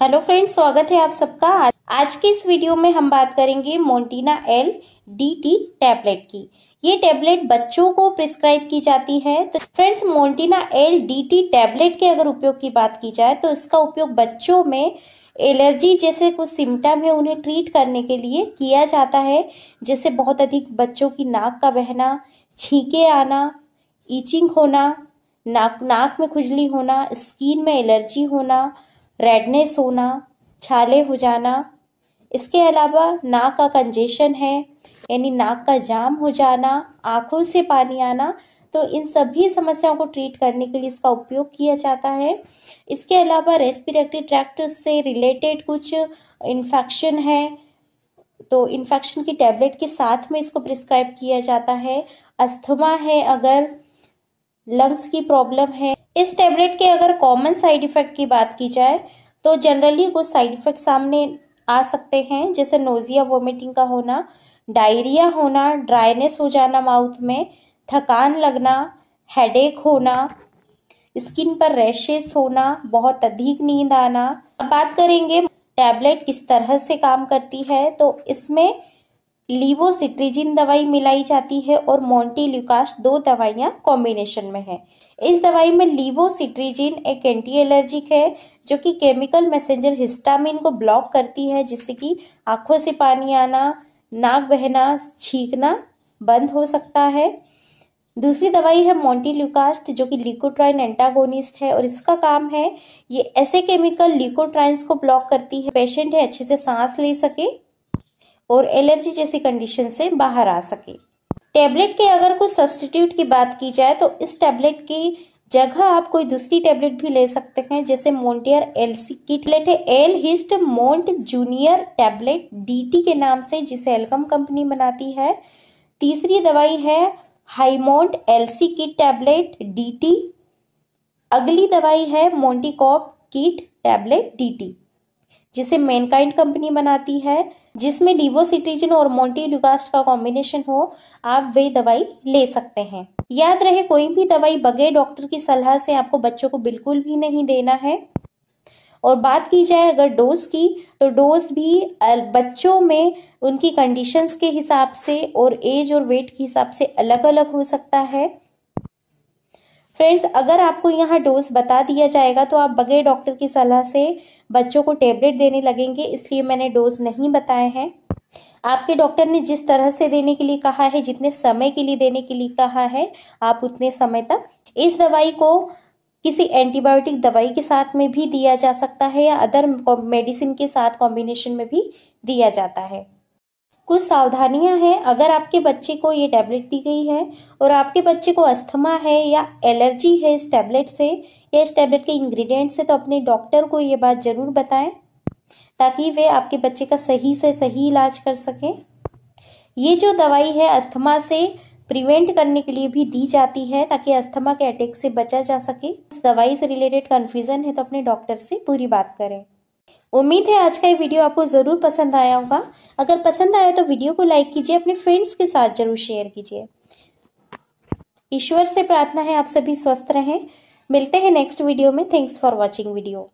hello friends स्वागत है आप सबका आज के इस वीडियो में हम बात करेंगे Montina L D T tablet की ये टैबलेट बच्चों को प्रिस्क्राइब की जाती है तो friends Montina L D T tablet के अगर उपयोग की बात की जाए तो इसका उपयोग बच्चों में एलर्जी जैसे कुछ सिम्टम है उन्हें ट्रीट करने के लिए किया जाता है जैसे बहुत अधिक बच्चों की नाक का बहना छींके आना ईचिंग होना नाक नाक में खुजली होना स्किन में एलर्जी होना रेडनेस होना छाले हो जाना इसके अलावा नाक का कंजेशन है यानी नाक का जाम हो जाना आँखों से पानी आना तो इन सभी समस्याओं को ट्रीट करने के लिए इसका उपयोग किया जाता है इसके अलावा रेस्पिरेटरी ट्रैक्ट से रिलेटेड कुछ इन्फेक्शन है तो इन्फेक्शन की टैबलेट के साथ में इसको प्रिस्क्राइब किया जाता है अस्थमा है अगर लंग्स की प्रॉब्लम है इस टैबलेट के अगर कॉमन साइड इफ़ेक्ट की बात की जाए तो जनरली कुछ साइड इफ़ेक्ट सामने आ सकते हैं जैसे नोज़िया वोमिटिंग का होना डायरिया होना ड्राइनेस हो जाना माउथ में थकान लगना हेडेक होना स्किन पर रैशेस होना बहुत अधिक नींद आना अब बात करेंगे टैबलेट किस तरह से काम करती है तो इसमें लीवोसिट्रिजिन दवाई मिलाई जाती है और मोन्टील्यूकास्ट दो दवाइयाँ कॉम्बिनेशन में है इस दवाई में लीवोसिट्रिजिन एक एंटी एलर्जिक है जो कि केमिकल मैसेंजर हिस्टामिन को ब्लॉक करती है जिससे कि आंखों से पानी आना नाक बहना छींकना बंद हो सकता है दूसरी दवाई है मोन्टील्यूकास्ट जो कि लिकोट्राइन एंटागोनिस्ट है और इसका काम है ये ऐसे केमिकल लिकोट्राइन्स को ब्लॉक करती है पेशेंट है अच्छे से सांस ले सके और एलर्जी जैसी कंडीशन से बाहर आ सके टैबलेट के अगर कोई सब्सटीट्यूट की बात की जाए तो इस टैबलेट की जगह आप कोई दूसरी टैबलेट भी ले सकते हैं जैसे मोन्टियर एल सी की टैबलेट है L hist mont junior tablet D के नाम से जिसे एलकम कंपनी बनाती है तीसरी दवाई है Hymont LC kit tablet D अगली दवाई है मोन्टिकॉप किट टैबलेट डी जिसे मेनकाइंड कंपनी बनाती है जिसमें डिवोसिटीजन और मोल्टील्यूकास्ट का कॉम्बिनेशन हो आप वे दवाई ले सकते हैं याद रहे कोई भी दवाई बगैर डॉक्टर की सलाह से आपको बच्चों को बिल्कुल भी नहीं देना है और बात की जाए अगर डोज की तो डोज भी बच्चों में उनकी कंडीशंस के हिसाब से और एज और वेट के हिसाब से अलग अलग हो सकता है फ्रेंड्स अगर आपको यहाँ डोज बता दिया जाएगा तो आप बगैर डॉक्टर की सलाह से बच्चों को टेबलेट देने लगेंगे इसलिए मैंने डोज नहीं बताए हैं आपके डॉक्टर ने जिस तरह से देने के लिए कहा है जितने समय के लिए देने के लिए कहा है आप उतने समय तक इस दवाई को किसी एंटीबायोटिक दवाई के साथ में भी दिया जा सकता है या अदर मेडिसिन के साथ कॉम्बिनेशन में भी दिया जाता है कुछ सावधानियां हैं अगर आपके बच्चे को ये टैबलेट दी गई है और आपके बच्चे को अस्थमा है या एलर्जी है इस टैबलेट से या इस टैबलेट के इंग्रेडिएंट से तो अपने डॉक्टर को ये बात ज़रूर बताएं ताकि वे आपके बच्चे का सही से सही इलाज कर सकें ये जो दवाई है अस्थमा से प्रिवेंट करने के लिए भी दी जाती है ताकि अस्थमा के अटैक से बचा जा सके इस दवाई से रिलेटेड कन्फ्यूज़न है तो अपने डॉक्टर से पूरी बात करें उम्मीद है आज का ये वीडियो आपको ज़रूर पसंद आया होगा अगर पसंद आया तो वीडियो को लाइक कीजिए अपने फ्रेंड्स के साथ जरूर शेयर कीजिए ईश्वर से प्रार्थना है आप सभी स्वस्थ रहें मिलते हैं नेक्स्ट वीडियो में थैंक्स फॉर वॉचिंग वीडियो